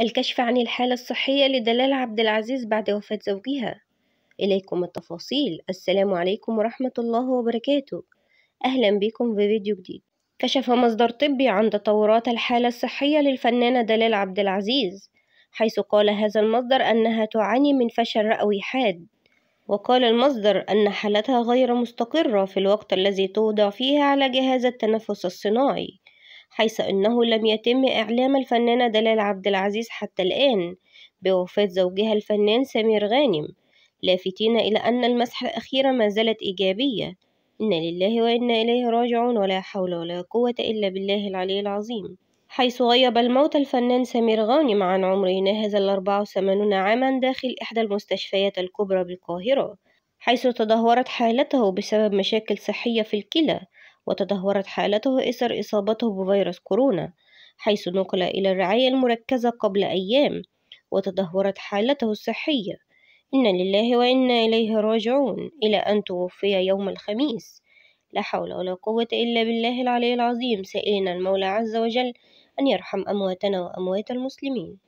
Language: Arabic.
الكشف عن الحالة الصحية لدلال عبد العزيز بعد وفاة زوجها إليكم التفاصيل السلام عليكم ورحمة الله وبركاته أهلا بكم في فيديو جديد كشف مصدر طبي عن تطورات الحالة الصحية للفنانة دلال عبد العزيز حيث قال هذا المصدر أنها تعاني من فشل رئوي حاد وقال المصدر أن حالتها غير مستقرة في الوقت الذي توضع فيه على جهاز التنفس الصناعي حيث أنه لم يتم إعلام الفنانة دلال عبد العزيز حتى الآن بوفاة زوجها الفنان سمير غانم لافتين إلى أن المسحة الأخيرة ما زالت إيجابية إنا لله وإنا إليه راجعون ولا حول ولا قوة إلا بالله العلي العظيم حيث غيب الموت الفنان سمير غانم عن عمره ناهز الأربعة وثمانون عاما داخل إحدى المستشفيات الكبرى بالقاهرة حيث تدهورت حالته بسبب مشاكل صحية في الكلى وتدهورت حالته إثر إصابته بفيروس كورونا حيث نقل إلى الرعاية المركزة قبل أيام وتدهورت حالته الصحية إنا لله وإنا إليه راجعون إلى أن توفي يوم الخميس لا حول ولا قوة إلا بالله العلي العظيم سائلين المولى عز وجل أن يرحم أمواتنا وأموات المسلمين